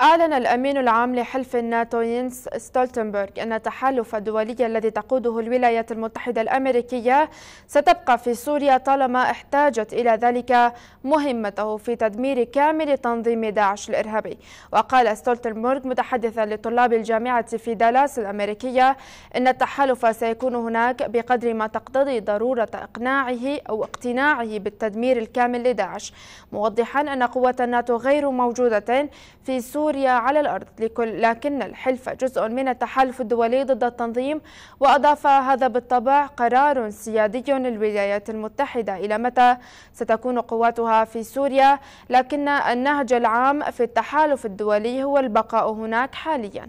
أعلن الأمين العام لحلف الناتو ينس ستولتنبرغ أن التحالف الدولي الذي تقوده الولايات المتحدة الأمريكية ستبقى في سوريا طالما احتاجت إلى ذلك مهمته في تدمير كامل تنظيم داعش الإرهابي وقال ستولتنبرغ متحدثا لطلاب الجامعة في دالاس الأمريكية أن التحالف سيكون هناك بقدر ما تقتضي ضرورة إقناعه أو اقتناعه بالتدمير الكامل لداعش موضحا أن قوة الناتو غير موجودة في سوريا سوريا على الأرض لكل لكن الحلف جزء من التحالف الدولي ضد التنظيم وأضاف هذا بالطبع قرار سيادي للولايات المتحدة إلى متى ستكون قواتها في سوريا لكن النهج العام في التحالف الدولي هو البقاء هناك حالياً